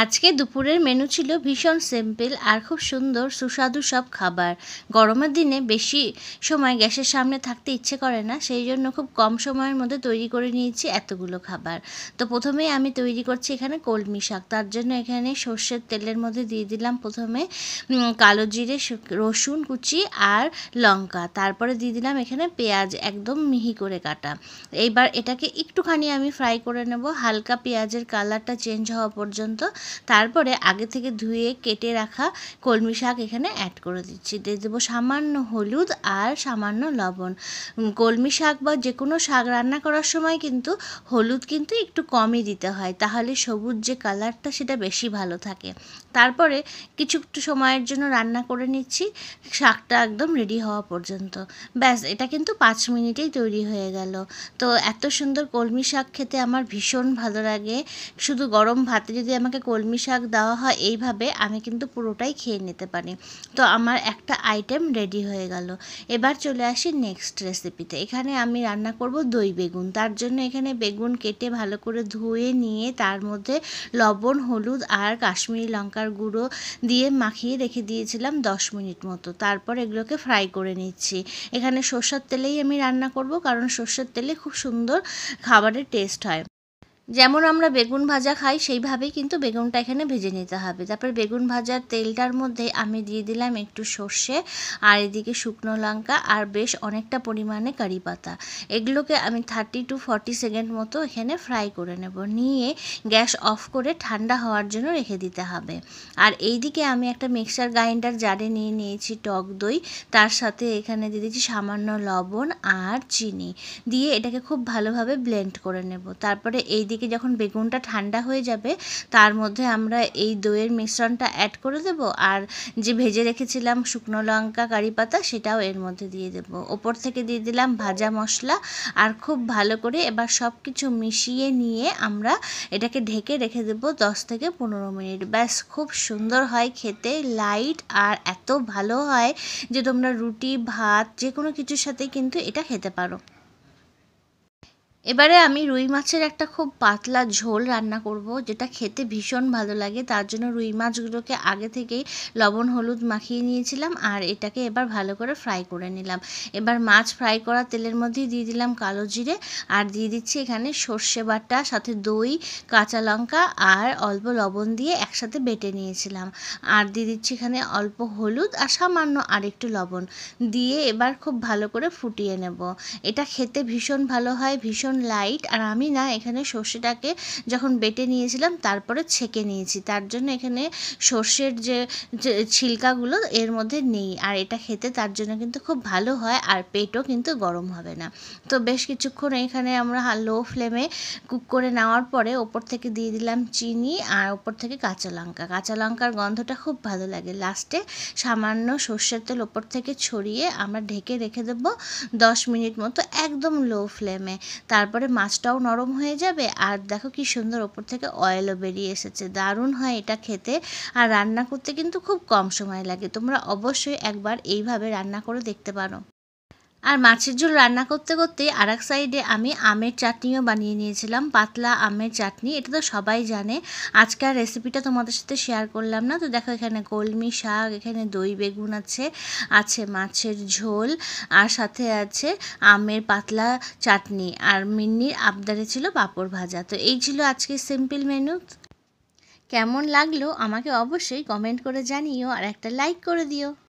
আজকে দুপুরের মেনু ছিল ভীষণ সিম্পল আর খুব সুন্দর সুস্বাদু সব খাবার গরমের দিনে বেশি সময় গ্যাসের সামনে থাকতে ইচ্ছে করে না সেই জন্য খুব কম সময়ের মধ্যে তৈরি করে নিয়েছি এতগুলো খাবার তো প্রথমেই আমি তৈরি করছি এখানে কলমি শাক তার জন্য এখানে সর্ষের তেলের মধ্যে দিয়ে দিলাম প্রথমে কালো জিরে রসুন কুচি আর লঙ্কা তারপরে দিয়ে দিলাম এখানে পেঁয়াজ একদম মিহি করে কাটা এইবার এটাকে একটুখানি আমি ফ্রাই করে নেব হালকা পেঁয়াজের কালারটা চেঞ্জ হওয়া পর্যন্ত তারপরে আগে থেকে ধুয়ে কেটে রাখা কলমি শাক এখানে অ্যাড করে দিচ্ছি দিয়ে দেবো সামান্য হলুদ আর সামান্য লবণ কলমি শাক বা যে কোনো শাক রান্না করার সময় কিন্তু হলুদ কিন্তু একটু কমই দিতে হয় তাহলে সবুজ যে কালারটা সেটা বেশি ভালো থাকে তারপরে কিছু একটু সময়ের জন্য রান্না করে নিচ্ছি শাকটা একদম রেডি হওয়া পর্যন্ত ব্যাস এটা কিন্তু পাঁচ মিনিটেই তৈরি হয়ে গেল তো এত সুন্দর কলমি শাক খেতে আমার ভীষণ ভালো লাগে শুধু গরম ভাতে যদি আমাকে কলমি শাক দেওয়া হয় এইভাবে আমি কিন্তু পুরোটাই খেয়ে নিতে পারি তো আমার একটা আইটেম রেডি হয়ে গেল এবার চলে আসি নেক্সট রেসিপিতে এখানে আমি রান্না করব দই বেগুন তার জন্য এখানে বেগুন কেটে ভালো করে ধুয়ে নিয়ে তার মধ্যে লবণ হলুদ আর কাশ্মীরি লঙ্কার গুঁড়ো দিয়ে মাখিয়ে রেখে দিয়েছিলাম দশ মিনিট মতো তারপর এগুলোকে ফ্রাই করে নিচ্ছি এখানে সর্ষের তেলেই আমি রান্না করব কারণ সর্ষের তেলে খুব সুন্দর খাবারের টেস্ট হয় যেমন আমরা বেগুন ভাজা খাই সেইভাবেই কিন্তু বেগুনটা এখানে ভেজে নিতে হবে তারপরে বেগুন ভাজার তেলটার মধ্যে আমি দিয়ে দিলাম একটু সর্ষে আর এদিকে শুকনো লঙ্কা আর বেশ অনেকটা পরিমাণে কারি পাতা এগুলোকে আমি থার্টি টু ফর্টি সেকেন্ড মতো এখানে ফ্রাই করে নেব নিয়ে গ্যাস অফ করে ঠান্ডা হওয়ার জন্য রেখে দিতে হবে আর এই দিকে আমি একটা মিক্সার গ্রাইন্ডার জারে নিয়ে নিয়েছি টক দই তার সাথে এখানে দিয়ে দিয়েছি সামান্য লবণ আর চিনি দিয়ে এটাকে খুব ভালোভাবে ব্লেন্ড করে নেব তারপরে এই এদিকে যখন বেগুনটা ঠান্ডা হয়ে যাবে তার মধ্যে আমরা এই দইয়ের মিশ্রণটা অ্যাড করে দেব আর যে ভেজে রেখেছিলাম শুকনো লঙ্কা কারি পাতা সেটাও এর মধ্যে দিয়ে দেব ওপর থেকে দিয়ে দিলাম ভাজা মশলা আর খুব ভালো করে এবার সব কিছু মিশিয়ে নিয়ে আমরা এটাকে ঢেকে রেখে দেব দশ থেকে পনেরো মিনিট ব্যাস খুব সুন্দর হয় খেতে লাইট আর এত ভালো হয় যে তোমরা রুটি ভাত যে কোনো কিছুর সাথে কিন্তু এটা খেতে পারো এবারে আমি রুই মাছের একটা খুব পাতলা ঝোল রান্না করব যেটা খেতে ভীষণ ভালো লাগে তার জন্য রুই মাছগুলোকে আগে থেকেই লবণ হলুদ মাখিয়ে নিয়েছিলাম আর এটাকে এবার ভালো করে ফ্রাই করে নিলাম এবার মাছ ফ্রাই করা তেলের মধ্যেই দিয়ে দিলাম কালো জিরে আর দিয়ে দিচ্ছি এখানে সর্ষে বাটা সাথে দই কাঁচা লঙ্কা আর অল্প লবণ দিয়ে একসাথে বেটে নিয়েছিলাম আর দিয়ে দিচ্ছি এখানে অল্প হলুদ আর সামান্য আরেকটু লবণ দিয়ে এবার খুব ভালো করে ফুটিয়ে নেব এটা খেতে ভীষণ ভালো হয় ভীষণ ভীষণ লাইট আর আমি না এখানে সর্ষেটাকে যখন বেটে নিয়েছিলাম তারপরে ছেঁকে নিয়েছি তার জন্য এখানে সর্ষের যে ছিলকাগুলো এর মধ্যে নেই আর এটা খেতে তার জন্য কিন্তু খুব ভালো হয় আর পেটও কিন্তু গরম হবে না তো বেশ কিছুক্ষণ এখানে আমরা লো ফ্লেমে কুক করে নেওয়ার পরে ওপর থেকে দিয়ে দিলাম চিনি আর ওপর থেকে কাঁচা লঙ্কা কাঁচা লঙ্কার গন্ধটা খুব ভালো লাগে লাস্টে সামান্য সর্ষের তেল ওপর থেকে ছড়িয়ে আমরা ঢেকে রেখে দেবো দশ মিনিট মতো একদম লো ফ্লেমে তার তারপরে মাছটাও নরম হয়ে যাবে আর দেখো কি সুন্দর ওপর থেকে অয়েলও বেরিয়ে এসেছে দারুণ হয় এটা খেতে আর রান্না করতে কিন্তু খুব কম সময় লাগে তোমরা অবশ্যই একবার এইভাবে রান্না করে দেখতে পারো আর মাছের ঝোল রান্না করতে করতে আর এক সাইডে আমি আমের চাটনিও বানিয়ে নিয়েছিলাম পাতলা আমের চাটনি এটা তো সবাই জানে আজকের রেসিপিটা তোমাদের সাথে শেয়ার করলাম না তো দেখো এখানে কলমি শাক এখানে দই বেগুন আছে আছে মাছের ঝোল আর সাথে আছে আমের পাতলা চাটনি আর মিন্নির আবদারে ছিল পাঁপড় ভাজা তো এই ছিল আজকে সিম্পল মেনু কেমন লাগলো আমাকে অবশ্যই কমেন্ট করে জানিও আর একটা লাইক করে দিও